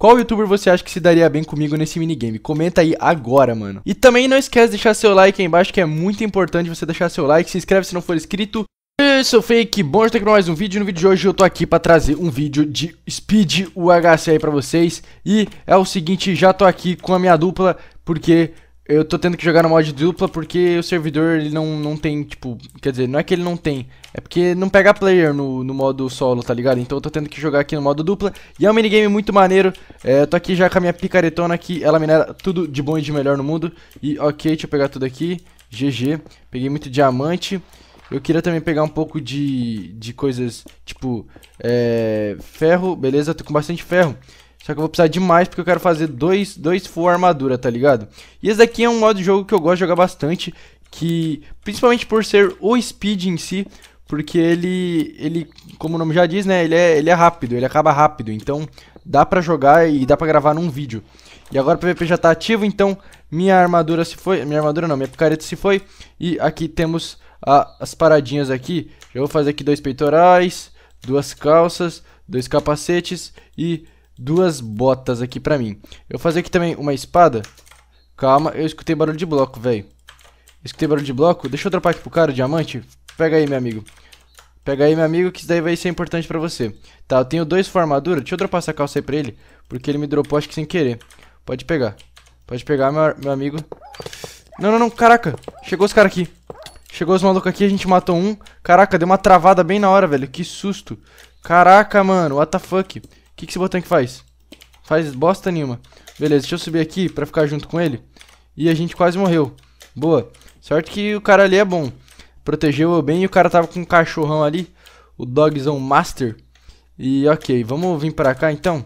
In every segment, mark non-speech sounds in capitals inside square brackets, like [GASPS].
Qual youtuber você acha que se daria bem comigo nesse minigame? Comenta aí agora, mano. E também não esquece de deixar seu like aí embaixo, que é muito importante você deixar seu like. Se inscreve se não for inscrito. Eu sou Fake, bom tá aqui pra mais um vídeo. No vídeo de hoje eu tô aqui pra trazer um vídeo de Speed UHC aí pra vocês. E é o seguinte, já tô aqui com a minha dupla, porque eu tô tendo que jogar no mod dupla porque o servidor ele não, não tem, tipo, quer dizer, não é que ele não tem, é porque não pega player no, no modo solo, tá ligado? Então eu tô tendo que jogar aqui no modo dupla e é um minigame muito maneiro. É, eu tô aqui já com a minha picaretona que ela minera tudo de bom e de melhor no mundo. E ok, deixa eu pegar tudo aqui, GG, peguei muito diamante. Eu queria também pegar um pouco de, de coisas, tipo, é, ferro, beleza, tô com bastante ferro. Só que eu vou precisar demais porque eu quero fazer dois, dois full armadura, tá ligado? E esse daqui é um modo de jogo que eu gosto de jogar bastante, que principalmente por ser o speed em si, porque ele, ele como o nome já diz, né, ele é, ele é rápido, ele acaba rápido, então dá pra jogar e dá pra gravar num vídeo. E agora o PVP já tá ativo, então minha armadura se foi, minha armadura não, minha picareta se foi, e aqui temos a, as paradinhas aqui, eu vou fazer aqui dois peitorais, duas calças, dois capacetes e duas botas aqui pra mim. Eu vou fazer aqui também uma espada. Calma, eu escutei barulho de bloco, velho. Escutei barulho de bloco. Deixa eu dropar aqui pro cara, diamante. Pega aí, meu amigo. Pega aí, meu amigo, que isso daí vai ser importante pra você. Tá, eu tenho dois for armadura. Deixa eu dropar essa calça aí pra ele, porque ele me dropou, acho que sem querer. Pode pegar. Pode pegar, meu, meu amigo. Não, não, não. Caraca. Chegou os caras aqui. Chegou os malucos aqui, a gente matou um. Caraca, deu uma travada bem na hora, velho. Que susto. Caraca, mano. What the fuck que, que esse botão aqui faz? Faz bosta nenhuma. Beleza, deixa eu subir aqui pra ficar junto com ele. E a gente quase morreu. Boa. Sorte que o cara ali é bom. Protegeu eu bem e o cara tava com um cachorrão ali. O Dogzão Master. E ok, vamos vir pra cá então.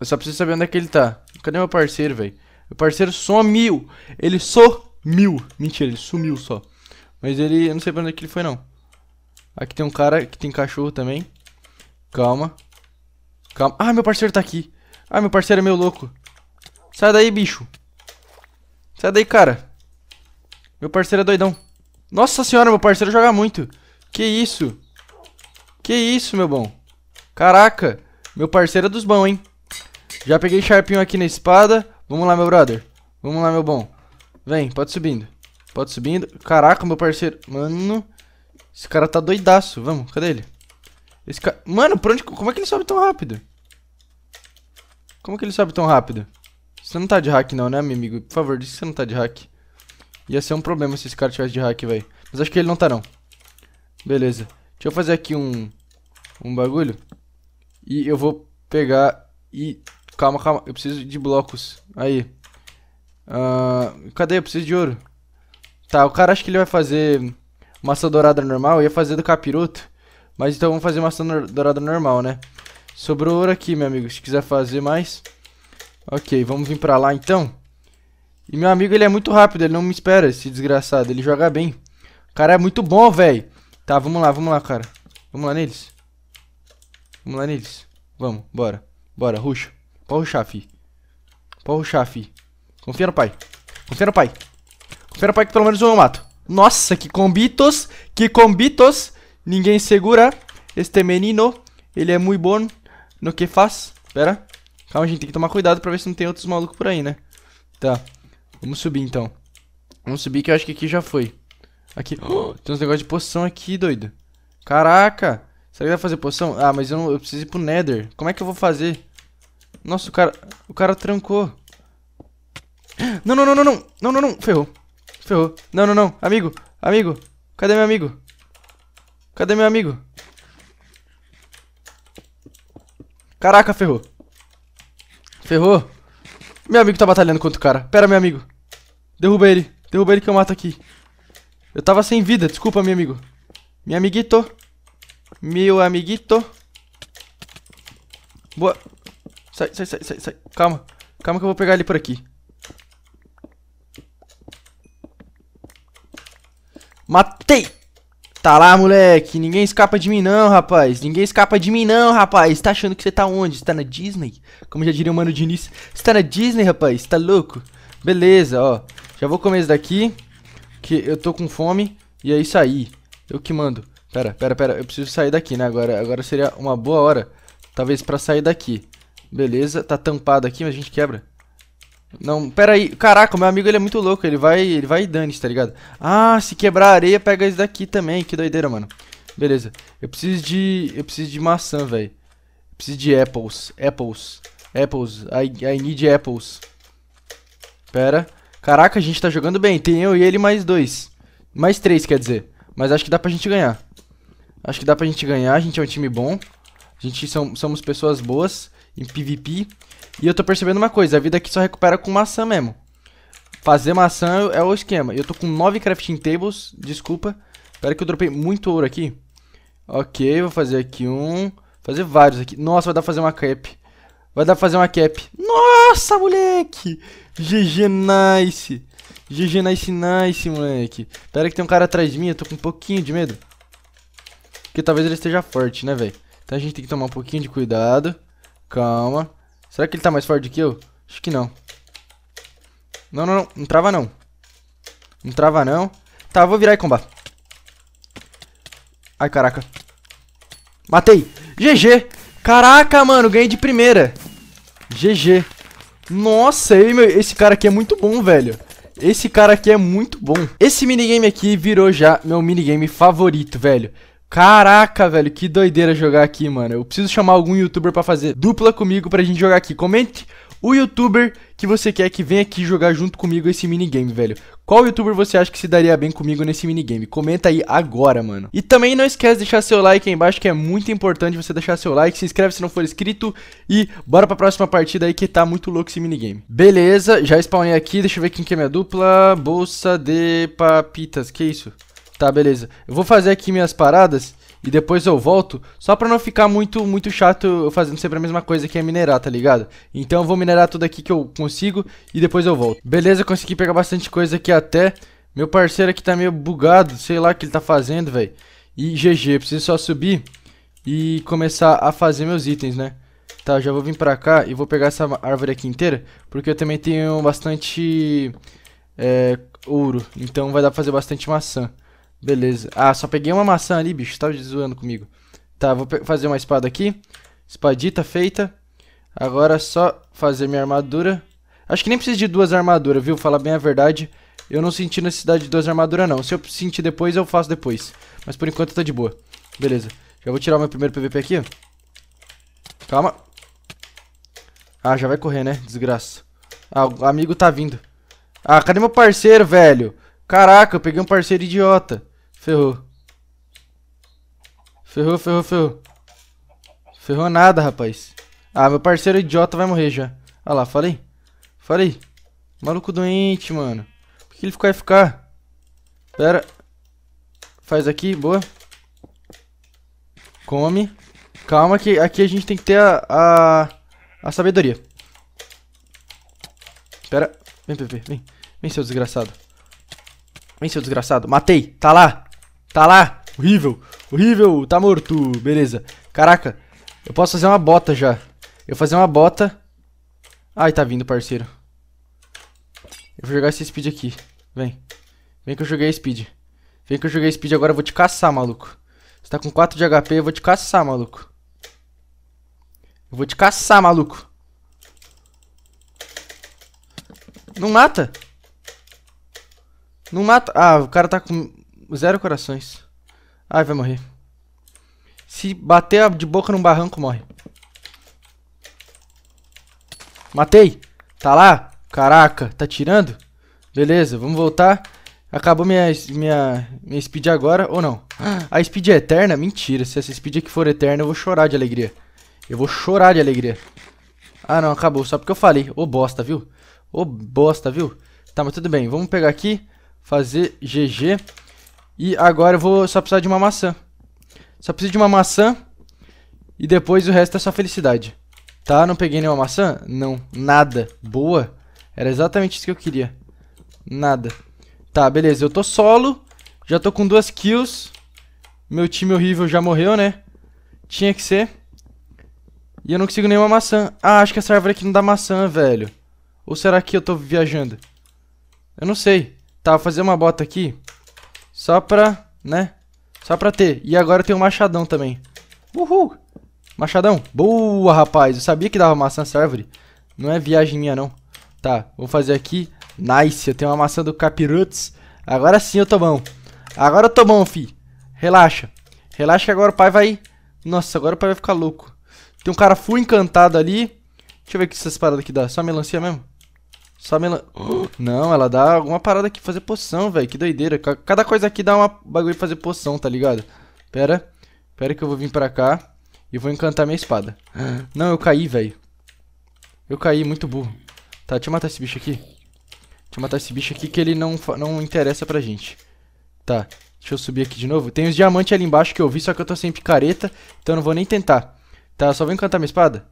Eu só preciso saber onde é que ele tá. Cadê meu parceiro, velho? Meu parceiro sumiu. Ele sumiu. Mentira, ele sumiu só. Mas ele... Eu não sei pra onde é que ele foi, não. Aqui tem um cara que tem cachorro também. Calma. Calma. Ah, meu parceiro tá aqui. Ah, meu parceiro é meu louco. Sai daí, bicho. Sai daí, cara. Meu parceiro é doidão. Nossa senhora, meu parceiro joga muito. Que isso? Que isso, meu bom. Caraca. Meu parceiro é dos bons, hein. Já peguei Sharpinho aqui na espada. Vamos lá, meu brother. Vamos lá, meu bom. Vem, pode subindo. Pode subindo. Caraca, meu parceiro. Mano. Esse cara tá doidaço. Vamos, cadê ele? Esse cara... Mano, por onde... Como é que ele sobe tão rápido? Como é que ele sobe tão rápido? Você não tá de hack não, né, meu amigo? Por favor, diz que você não tá de hack. Ia ser um problema se esse cara tivesse de hack, velho. Mas acho que ele não tá, não. Beleza. Deixa eu fazer aqui um... Um bagulho. E eu vou pegar e... Calma, calma. Eu preciso de blocos. Aí. Uh... Cadê? Eu preciso de ouro. Tá, o cara acha que ele vai fazer... Massa dourada normal. Eu ia fazer do capiroto. Mas então vamos fazer maçã dourada normal, né? Sobrou ouro aqui, meu amigo. Se quiser fazer mais. Ok, vamos vir pra lá então. E meu amigo, ele é muito rápido. Ele não me espera, esse desgraçado. Ele joga bem. O cara é muito bom, velho. Tá, vamos lá, vamos lá, cara. Vamos lá neles. Vamos lá neles. Vamos, bora. Bora, ruxa. Pode ruxar, fi. Pode ruxar, fi. Confia no pai. Confia no pai. Confia no pai que pelo menos um eu mato. Nossa, que combitos. Que combitos. Ninguém segura. Este menino, ele é muito bom no que faz. Pera. Calma, gente, tem que tomar cuidado pra ver se não tem outros malucos por aí, né? Tá. Vamos subir, então. Vamos subir que eu acho que aqui já foi. Aqui. Oh, [GASPS] tem uns negócios de poção aqui, doido. Caraca. Será que vai fazer poção? Ah, mas eu, não, eu preciso ir pro Nether. Como é que eu vou fazer? Nossa, o cara... O cara trancou. [GASPS] Não, não, não, não, não. Não, não, não. Ferrou. Ferrou. Não, não, não. Amigo. Amigo. Cadê meu amigo? Cadê meu amigo? Caraca, ferrou. Ferrou. Meu amigo tá batalhando contra o cara. Pera, meu amigo. Derruba ele. Derruba ele que eu mato aqui. Eu tava sem vida. Desculpa, meu amigo. Meu amiguito. Meu amiguito. Boa. Sai, sai, sai, sai, sai. Calma. Calma que eu vou pegar ele por aqui. Matei! Tá lá, moleque. Ninguém escapa de mim, não, rapaz. Ninguém escapa de mim, não, rapaz. Tá achando que você tá onde? Você tá na Disney? Como já diria o mano início. Você tá na Disney, rapaz? tá louco? Beleza, ó. Já vou comer isso daqui. Que eu tô com fome. E é isso aí. Eu que mando. Pera, pera, pera. Eu preciso sair daqui, né? Agora, agora seria uma boa hora. Talvez pra sair daqui. Beleza. Tá tampado aqui, mas a gente quebra. Não, pera aí. Caraca, meu amigo ele é muito louco. Ele vai, ele vai dane tá ligado? Ah, se quebrar a areia, pega isso daqui também. Que doideira, mano. Beleza. Eu preciso de, eu preciso de maçã, velho. Preciso de apples. Apples. Apples. I, I need apples. Pera. Caraca, a gente tá jogando bem. Tem eu e ele mais dois. Mais três, quer dizer. Mas acho que dá pra gente ganhar. Acho que dá pra gente ganhar. A gente é um time bom. A gente são, somos pessoas boas em PVP. E eu tô percebendo uma coisa, a vida aqui só recupera com maçã mesmo. Fazer maçã é o esquema. Eu tô com 9 crafting tables, desculpa. Espera que eu dropei muito ouro aqui. Ok, vou fazer aqui um... Fazer vários aqui. Nossa, vai dar pra fazer uma cap. Vai dar pra fazer uma cap. Nossa, moleque! GG nice! GG nice nice, moleque. Pera que tem um cara atrás de mim, eu tô com um pouquinho de medo. Porque talvez ele esteja forte, né, velho? Então a gente tem que tomar um pouquinho de cuidado. Calma. Será que ele tá mais forte que eu? Acho que não. Não, não, não. Não trava, não. Não trava, não. Tá, vou virar e combar. Ai, caraca. Matei. GG. Caraca, mano. Ganhei de primeira. GG. Nossa, esse cara aqui é muito bom, velho. Esse cara aqui é muito bom. Esse minigame aqui virou já meu minigame favorito, velho. Caraca, velho, que doideira jogar aqui, mano. Eu preciso chamar algum youtuber para fazer dupla comigo pra gente jogar aqui. Comente o youtuber que você quer que venha aqui jogar junto comigo esse minigame, velho. Qual youtuber você acha que se daria bem comigo nesse minigame? Comenta aí agora, mano. E também não esquece de deixar seu like aí embaixo, que é muito importante você deixar seu like. Se inscreve se não for inscrito e bora pra próxima partida aí que tá muito louco esse minigame. Beleza, já spawnei aqui, deixa eu ver quem que é minha dupla. Bolsa de papitas, que isso? Tá, beleza. Eu vou fazer aqui minhas paradas e depois eu volto, só pra não ficar muito, muito chato eu fazendo sempre a mesma coisa que é minerar, tá ligado? Então eu vou minerar tudo aqui que eu consigo e depois eu volto. Beleza, consegui pegar bastante coisa aqui até. Meu parceiro aqui tá meio bugado, sei lá o que ele tá fazendo, velho. E GG, preciso só subir e começar a fazer meus itens, né? Tá, já vou vir pra cá e vou pegar essa árvore aqui inteira, porque eu também tenho bastante é, ouro, então vai dar pra fazer bastante maçã. Beleza. Ah, só peguei uma maçã ali, bicho. Tava zoando comigo. Tá, vou fazer uma espada aqui. Espadita feita. Agora é só fazer minha armadura. Acho que nem preciso de duas armaduras, viu? Falar bem a verdade. Eu não senti necessidade de duas armaduras, não. Se eu sentir depois, eu faço depois. Mas por enquanto tá de boa. Beleza. Já vou tirar o meu primeiro PVP aqui. Calma. Ah, já vai correr, né? Desgraça. Ah, o amigo tá vindo. Ah, cadê meu parceiro, velho? Caraca, eu peguei um parceiro idiota. Ferrou. Ferrou, ferrou, ferrou. Ferrou nada, rapaz. Ah, meu parceiro idiota vai morrer já. Olha lá, falei. Falei. Maluco doente, mano. Por que ele ficou ficar. Pera. Faz aqui, boa. Come. Calma que aqui a gente tem que ter a, a, a sabedoria. Pera. Vem, vem, vem. Vem, seu desgraçado. Vem, seu desgraçado. Matei. Tá lá. Tá lá. Horrível. Horrível. Tá morto. Beleza. Caraca. Eu posso fazer uma bota já. Eu fazer uma bota. Ai, tá vindo, parceiro. Eu vou jogar esse speed aqui. Vem. Vem que eu joguei speed. Vem que eu joguei speed agora, eu vou te caçar, maluco. Você tá com 4 de HP, eu vou te caçar, maluco. Eu vou te caçar, maluco. Não mata. Não mata. Ah, o cara tá com... Zero corações. Ai, vai morrer. Se bater de boca num barranco, morre. Matei. Tá lá? Caraca, tá tirando? Beleza, vamos voltar. Acabou minha, minha, minha speed agora, ou não? A speed é eterna? Mentira, se essa speed aqui for eterna, eu vou chorar de alegria. Eu vou chorar de alegria. Ah, não, acabou, só porque eu falei. Ô, oh, bosta, viu? Ô, oh, bosta, viu? Tá, mas tudo bem, vamos pegar aqui, fazer GG. E agora eu vou só precisar de uma maçã. Só preciso de uma maçã. E depois o resto é só felicidade. Tá? Não peguei nenhuma maçã? Não. Nada. Boa. Era exatamente isso que eu queria. Nada. Tá, beleza. Eu tô solo. Já tô com duas kills. Meu time horrível já morreu, né? Tinha que ser. E eu não consigo nenhuma maçã. Ah, acho que essa árvore aqui não dá maçã, velho. Ou será que eu tô viajando? Eu não sei. Tá, vou fazer uma bota aqui. Só pra, né? Só pra ter. E agora tem o um machadão também. Uhul! Machadão. Boa, rapaz. Eu sabia que dava maçã nessa árvore. Não é viagem minha, não. Tá, vou fazer aqui. Nice, eu tenho uma maçã do Capiruts. Agora sim eu tô bom. Agora eu tô bom, fi. Relaxa. Relaxa que agora o pai vai... Nossa, agora o pai vai ficar louco. Tem um cara full encantado ali. Deixa eu ver o que essas paradas aqui dá. Só melancia mesmo? Só mela... Não, ela dá alguma parada aqui fazer poção, velho. Que doideira. Cada coisa aqui dá uma bagulho pra fazer poção, tá ligado? Pera. Pera que eu vou vir pra cá e vou encantar minha espada. Não, eu caí, velho. Eu caí, muito burro. Tá, deixa eu matar esse bicho aqui. Deixa eu matar esse bicho aqui que ele não, não interessa pra gente. Tá, deixa eu subir aqui de novo. Tem os diamantes ali embaixo que eu vi, só que eu tô sem picareta, então eu não vou nem tentar. Tá, só vou encantar minha espada.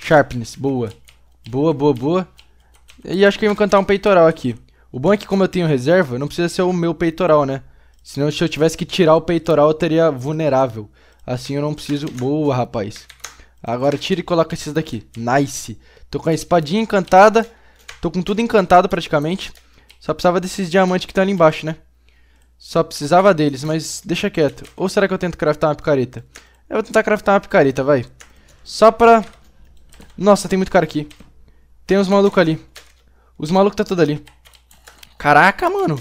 Sharpness, boa. Boa, boa, boa. E acho que eu ia cantar um peitoral aqui. O bom é que como eu tenho reserva, não precisa ser o meu peitoral, né? Senão se eu tivesse que tirar o peitoral, eu teria vulnerável. Assim eu não preciso... Boa, rapaz. Agora tira e coloca esses daqui. Nice. Tô com a espadinha encantada. Tô com tudo encantado praticamente. Só precisava desses diamantes que estão ali embaixo, né? Só precisava deles, mas deixa quieto. Ou será que eu tento craftar uma picareta? Eu vou tentar craftar uma picareta, vai. Só pra... Nossa, tem muito cara aqui. Tem uns malucos ali. Os malucos tá tudo ali. Caraca, mano.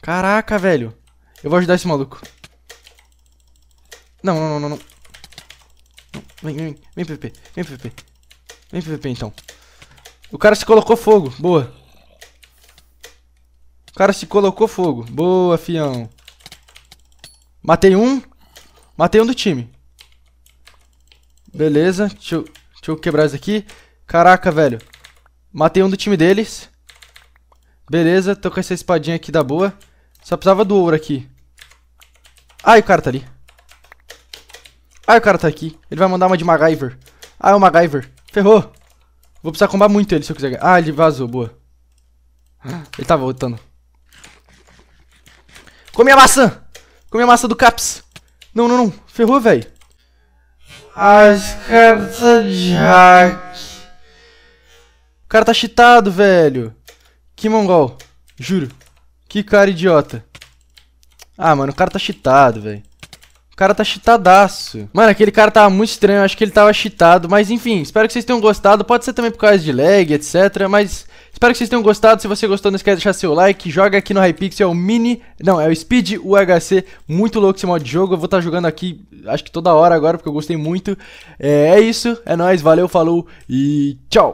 Caraca, velho. Eu vou ajudar esse maluco. Não, não, não, não. não. Vem, vem, vem, PP, Vem, PVP. Vem, PVP, então. O cara se colocou fogo. Boa. O cara se colocou fogo. Boa, fião. Matei um. Matei um do time. Beleza. Deixa eu, deixa eu quebrar isso aqui. Caraca, velho. Matei um do time deles. Beleza, tô com essa espadinha aqui da boa. Só precisava do ouro aqui. Ai, o cara tá ali. Ai, o cara tá aqui. Ele vai mandar uma de MacGyver. Ai, o MacGyver. Ferrou. Vou precisar combar muito ele se eu quiser ganhar. Ah, ele vazou, boa. Ele tá voltando. Come a maçã! Come a maçã do Caps! Não, não, não. Ferrou, velho. As cartas de hack cara tá cheatado, velho. Que mongol. Juro. Que cara idiota. Ah, mano, o cara tá cheatado, velho. O cara tá cheatadaço. Mano, aquele cara tava muito estranho, acho que ele tava cheatado. Mas enfim, espero que vocês tenham gostado. Pode ser também por causa de lag, etc. Mas espero que vocês tenham gostado. Se você gostou, não esquece de deixar seu like. Joga aqui no Hypixel, é o Mini... Não, é o Speed UHC. Muito louco esse modo de jogo. Eu vou estar tá jogando aqui, acho que toda hora agora, porque eu gostei muito. É, é isso, é nóis, valeu, falou e tchau.